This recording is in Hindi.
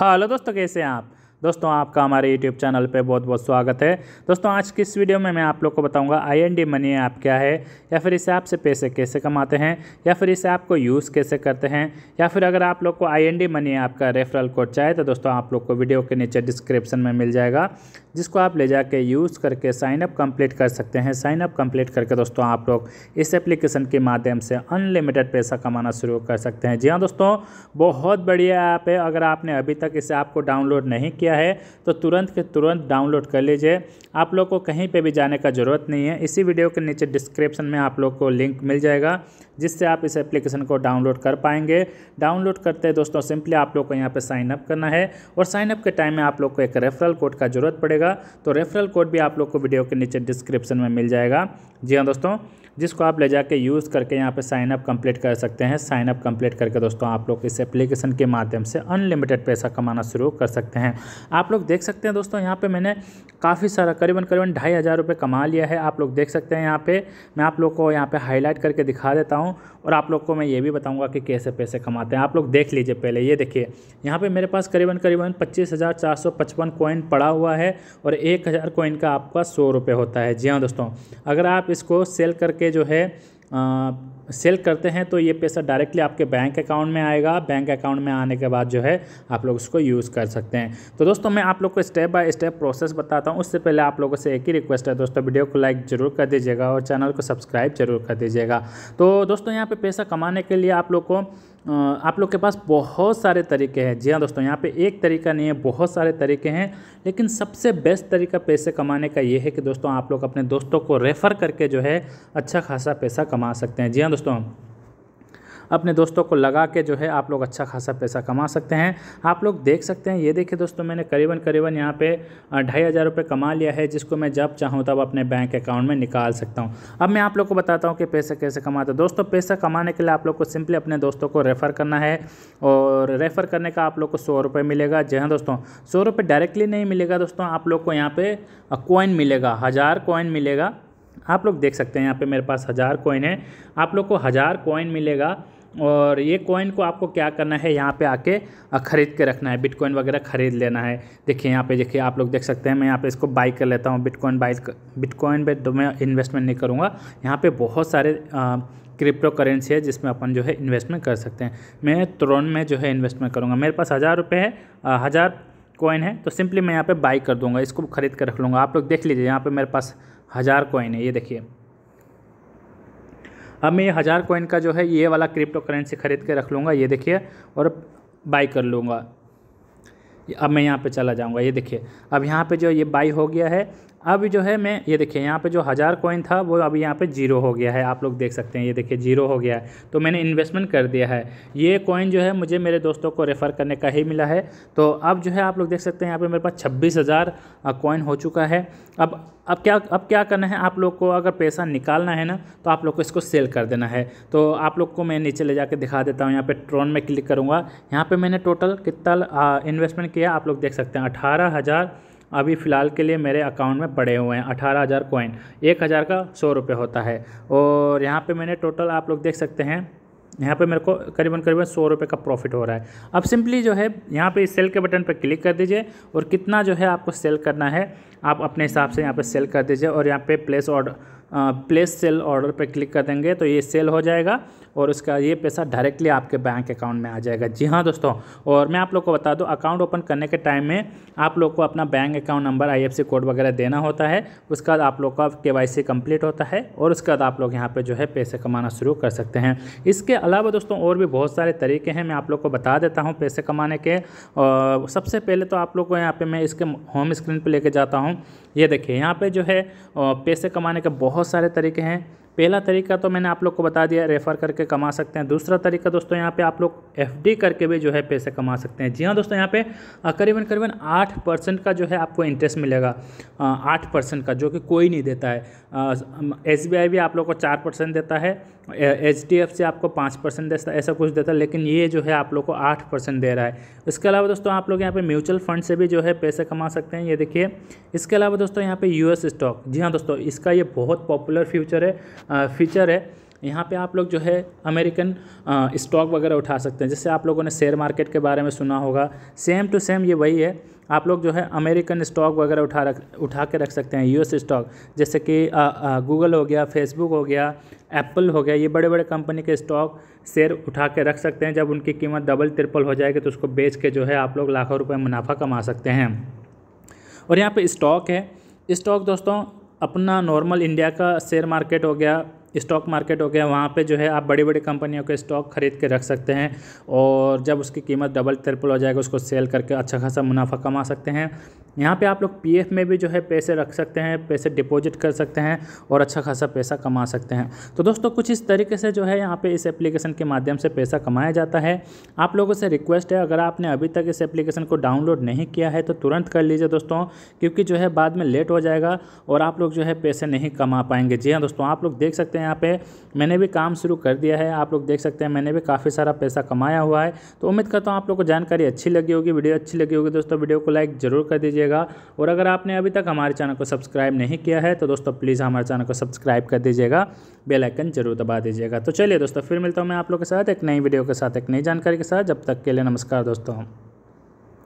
हेलो दोस्तों कैसे हैं आप दोस्तों आपका हमारे यूट्यूब चैनल पे बहुत बहुत स्वागत है दोस्तों आज की इस वीडियो में मैं आप लोग को बताऊंगा आईएनडी मनी ऐप क्या है या फिर इस ऐप से पैसे कैसे कमाते हैं या फिर इस ऐप को यूज़ कैसे करते हैं या फिर अगर आप लोग को आईएनडी मनी ऐप का रेफरल कोड चाहिए तो दोस्तों आप लोग को वीडियो के नीचे डिस्क्रिप्शन में मिल जाएगा जिसको आप ले जाके यूज़ करके साइन अप कंप्लीट कर सकते हैं साइन अप कंप्लीट करके दोस्तों आप लोग इस एप्लीकेशन के माध्यम से अनलिमिटेड पैसा कमाना शुरू कर सकते हैं जी हाँ दोस्तों बहुत बढ़िया ऐप है अगर आपने अभी तक इसे आपको डाउनलोड नहीं किया है तो तुरंत के तुरंत डाउनलोड कर लीजिए आप लोग को कहीं पे भी जाने का ज़रूरत नहीं है इसी वीडियो के नीचे डिस्क्रिप्शन में आप लोग को लिंक मिल जाएगा जिससे आप इस एप्लीकेशन को डाउनलोड कर पाएंगे डाउनलोड करते दोस्तों सिंपली आप लोग को यहाँ पे साइन अप करना है और साइन अप के टाइम में आप लोग को एक रेफरल कोड का ज़रूरत पड़ेगा तो रेफरल कोड भी आप लोग को वीडियो के नीचे डिस्क्रिप्शन में मिल जाएगा जी हाँ दोस्तों जिसको आप ले जाके यूज़ करके यहाँ पे साइन अप कंप्लीट कर सकते हैं साइन अप कंप्लीट करके दोस्तों आप लोग इस एप्लीकेशन के माध्यम से अनलिमिटेड पैसा कमाना शुरू कर सकते हैं आप लोग देख सकते हैं दोस्तों यहाँ पर मैंने काफ़ी सारा करीबन करीबन ढाई हज़ार रुपये कमा लिया है आप लोग देख सकते हैं यहाँ पर मैं आप लोग को यहाँ पर हाईलाइट करके दिखा देता हूँ और आप लोग को मैं ये भी बताऊँगा कि कैसे पैसे कमाते हैं आप लोग देख लीजिए पहले ये देखिए यहाँ पर मेरे पास करीबन करीबन पच्चीस हज़ार चार सौ पचपन कॉइन पड़ा हुआ है और एक हज़ार कॉइन का आपका सौ रुपये होता है जी हाँ दोस्तों अगर आप इसको सेल करके जो है सेल करते हैं तो ये पैसा डायरेक्टली आपके बैंक अकाउंट में आएगा बैंक अकाउंट में आने के बाद जो है आप लोग उसको यूज़ कर सकते हैं तो दोस्तों मैं आप लोग को स्टेप बाय स्टेप प्रोसेस बताता हूँ उससे पहले आप लोगों से एक ही रिक्वेस्ट है दोस्तों वीडियो को लाइक ज़रूर कर दीजिएगा और चैनल को सब्सक्राइब जरूर कर दीजिएगा तो दोस्तों यहाँ पर पैसा कमाने के लिए आप लोग को आप लोग के पास बहुत सारे तरीके हैं जी हाँ दोस्तों यहाँ पे एक तरीका नहीं है बहुत सारे तरीके हैं लेकिन सबसे बेस्ट तरीका पैसे कमाने का ये है कि दोस्तों आप लोग अपने दोस्तों को रेफ़र करके जो है अच्छा खासा पैसा कमा सकते हैं जी हाँ दोस्तों अपने दोस्तों को लगा के जो है आप लोग अच्छा खासा पैसा कमा सकते हैं आप लोग देख सकते हैं ये देखिए दोस्तों मैंने करीबन करीबन यहाँ पे ढाई हज़ार रुपये कमा लिया है जिसको मैं जब चाहूँ तब अपने बैंक अकाउंट में निकाल सकता हूँ अब मैं आप लोग को बताता हूँ कि पैसा कैसे कमाते हैं दोस्तों पैसा कमाने के लिए आप लोग को सिंपली अपने दोस्तों को रेफ़र करना है और रेफ़र करने का आप लोग को सौ रुपये मिलेगा जी हाँ दोस्तों सौ रुपये डायरेक्टली नहीं मिलेगा दोस्तों आप लोग को यहाँ पे कॉइन मिलेगा हज़ार कॉइन मिलेगा आप लोग देख सकते हैं यहाँ पे मेरे पास हज़ार कॉइन है आप लोग को हज़ार कॉइन मिलेगा और ये कॉइन को आपको क्या करना है यहाँ पे आके ख़रीद के रखना है बिटकॉइन वगैरह ख़रीद लेना है देखिए यहाँ पे देखिए आप लोग देख सकते हैं मैं यहाँ पे इसको बाई कर लेता हूँ बिटकॉइन बाई बिटकॉइन पे तो मैं इन्वेस्टमेंट नहीं करूँगा यहाँ पे बहुत सारे क्रिप्टो करेंसी है जिसमें अपन जो है इन्वेस्टमेंट कर सकते हैं मैं त्रोन में जो है इन्वेस्टमेंट करूँगा मेरे पास हज़ार रुपये है हज़ार कॉइन है तो सिंपली मैं यहाँ पर बाई कर दूँगा इसको खरीद कर रख लूँगा आप लोग देख लीजिए यहाँ पर मेरे पास हज़ार कॉइन है ये देखिए अब मैं ये हज़ार कोइन का जो है ये वाला क्रिप्टो करेंसी ख़रीद के रख लूँगा ये देखिए और बाई कर लूँगा अब मैं यहाँ पे चला जाऊँगा ये देखिए अब यहाँ पे जो ये बाई हो गया है अब जो है मैं ये देखिए यहाँ पे जो हज़ार कॉइन था वो अब यहाँ पे जीरो हो गया है आप लोग देख सकते हैं ये देखिए जीरो हो गया है तो मैंने इन्वेस्टमेंट कर दिया है ये कॉइन जो है मुझे मेरे दोस्तों को रेफ़र करने का ही मिला है तो अब जो है आप लोग देख सकते हैं यहाँ पे मेरे पास छब्बीस हज़ार कॉइन हो चुका है अब अब क्या अब क्या करना है आप लोग को अगर पैसा निकालना है ना तो आप लोग को इसको सेल कर देना है तो आप लोग को मैं नीचे ले जा दिखा देता हूँ यहाँ पर ट्रोन में क्लिक करूँगा यहाँ पर मैंने टोटल कितना इन्वेस्टमेंट किया आप लोग देख सकते हैं अठारह हज़ार अभी फ़िलहाल के लिए मेरे अकाउंट में पड़े हुए हैं अठारह हज़ार कॉइन एक हज़ार का सौ रुपये होता है और यहाँ पे मैंने टोटल आप लोग देख सकते हैं यहाँ पे मेरे को करीबन करीबन सौ रुपये का प्रॉफिट हो रहा है अब सिंपली जो है यहाँ पे इस सेल के बटन पर क्लिक कर दीजिए और कितना जो है आपको सेल करना है आप अपने हिसाब से यहाँ पर सेल कर दीजिए और यहाँ पर place order place sell order पर क्लिक कर देंगे तो ये सेल हो जाएगा और उसका ये पैसा डायरेक्टली आपके बैंक अकाउंट में आ जाएगा जी हाँ दोस्तों और मैं आप लोग को बता दूँ अकाउंट ओपन करने के टाइम में आप लोग को अपना bank account number IFSC code वगैरह देना होता है उसके बाद आप लोग का केवाईसी कंप्लीट होता है और उसके बाद आप लोग यहाँ पर जो है पैसे कमाना शुरू कर सकते हैं इसके अलावा दोस्तों और भी बहुत सारे तरीके हैं मैं आप लोग को बता देता हूँ पैसे कमाने के और सबसे पहले तो आप लोग को यहाँ पर मैं इसके होम स्क्रीन पर लेके जाता हूँ ये देखिए यहाँ पर जो है पैसे कमाने का बहुत बहुत सारे तरीके हैं पहला तरीका तो मैंने आप लोग को बता दिया रेफ़र करके कमा सकते हैं दूसरा तरीका दोस्तों यहाँ पे आप लोग एफडी करके भी जो है पैसे कमा सकते हैं जी हाँ दोस्तों यहाँ पे करीबन करीबन आठ परसेंट का जो है आपको इंटरेस्ट मिलेगा आठ परसेंट का जो कि कोई नहीं देता है एस भी आप लोग को चार परसेंट देता है एच डी एफ से आपको पाँच परसेंट देता ऐसा कुछ देता है लेकिन ये जो है आप लोग को आठ परसेंट दे रहा है इसके अलावा दोस्तों आप लोग यहाँ पे म्यूचुअल फंड से भी जो है पैसे कमा सकते हैं ये देखिए इसके अलावा दोस्तों यहाँ पे यूएस स्टॉक जी हाँ दोस्तों इसका ये बहुत पॉपुलर फ्यूचर है फीचर है यहाँ पे आप लोग जो है अमेरिकन स्टॉक वगैरह उठा सकते हैं जैसे आप लोगों ने शेयर मार्केट के बारे में सुना होगा सेम टू सेम ये वही है आप लोग जो है अमेरिकन स्टॉक वगैरह उठा रख उठा के रख सकते हैं यूएस स्टॉक जैसे कि गूगल हो गया फेसबुक हो गया एप्पल हो गया ये बड़े बड़े कंपनी के स्टॉक शेयर उठा के रख सकते हैं जब उनकी कीमत डबल ट्रिपल हो जाएगी तो उसको बेच के जो है आप लोग लाखों रुपये मुनाफा कमा सकते हैं और यहाँ पर स्टॉक है स्टॉक दोस्तों अपना नॉर्मल इंडिया का शेयर मार्केट हो गया स्टॉक मार्केट हो गया वहाँ पे जो है आप बड़ी बड़ी कंपनियों के स्टॉक खरीद के रख सकते हैं और जब उसकी कीमत डबल ट्रिपल हो जाएगा उसको सेल करके अच्छा खासा मुनाफा कमा सकते हैं यहाँ पे आप लोग पीएफ में भी जो है पैसे रख सकते हैं पैसे डिपॉजिट कर सकते हैं और अच्छा खासा पैसा कमा सकते हैं तो दोस्तों कुछ इस तरीके से जो है यहाँ पे इस एप्लीकेशन के माध्यम से पैसा कमाया जाता है आप लोगों से रिक्वेस्ट है अगर आपने अभी तक इस एप्लीकेशन को डाउनलोड नहीं किया है तो तुरंत कर लीजिए दोस्तों क्योंकि जो है बाद में लेट हो जाएगा और आप लोग जो है पैसे नहीं कमा पाएंगे जी हाँ दोस्तों आप लोग देख सकते हैं सकते हैं यहाँ पे मैंने भी काम शुरू कर दिया है आप लोग देख सकते हैं मैंने भी काफ़ी सारा पैसा कमाया हुआ है तो उम्मीद करता हूँ आप लोग को जानकारी अच्छी लगी होगी वीडियो अच्छी लगी होगी दोस्तों वीडियो को लाइक ज़रूर कर दीजिएगा और अगर आपने अभी तक हमारे चैनल को सब्सक्राइब नहीं किया है तो दोस्तों प्लीज़ हमारे चैनल को सब्सक्राइब कर दीजिएगा बेलाइकन जरूर दबा दीजिएगा तो चलिए दोस्तों फिर मिलता हूँ मैं आप लोग के साथ एक नई वीडियो के साथ एक नई जानकारी के साथ जब तक के लिए नमस्कार दोस्तों